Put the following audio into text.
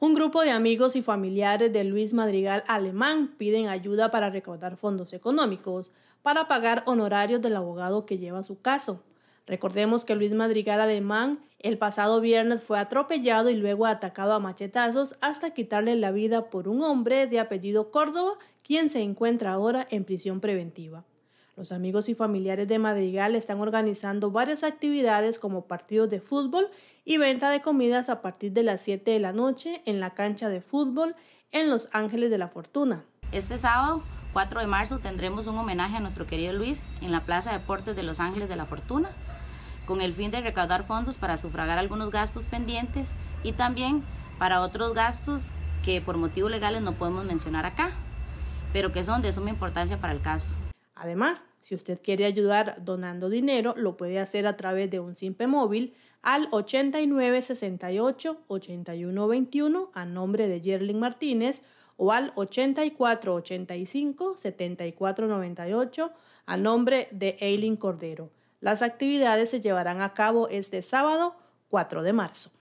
Un grupo de amigos y familiares de Luis Madrigal Alemán piden ayuda para recaudar fondos económicos para pagar honorarios del abogado que lleva su caso. Recordemos que Luis Madrigal Alemán el pasado viernes fue atropellado y luego atacado a machetazos hasta quitarle la vida por un hombre de apellido Córdoba, quien se encuentra ahora en prisión preventiva. Los amigos y familiares de Madrigal están organizando varias actividades como partidos de fútbol y venta de comidas a partir de las 7 de la noche en la cancha de fútbol en Los Ángeles de la Fortuna. Este sábado, 4 de marzo, tendremos un homenaje a nuestro querido Luis en la Plaza de Deportes de Los Ángeles de la Fortuna con el fin de recaudar fondos para sufragar algunos gastos pendientes y también para otros gastos que por motivos legales no podemos mencionar acá, pero que son de suma importancia para el caso. Además, si usted quiere ayudar donando dinero, lo puede hacer a través de un simple móvil al 81 21 a nombre de Yerling Martínez o al 84 74 98 a nombre de Eileen Cordero. Las actividades se llevarán a cabo este sábado 4 de marzo.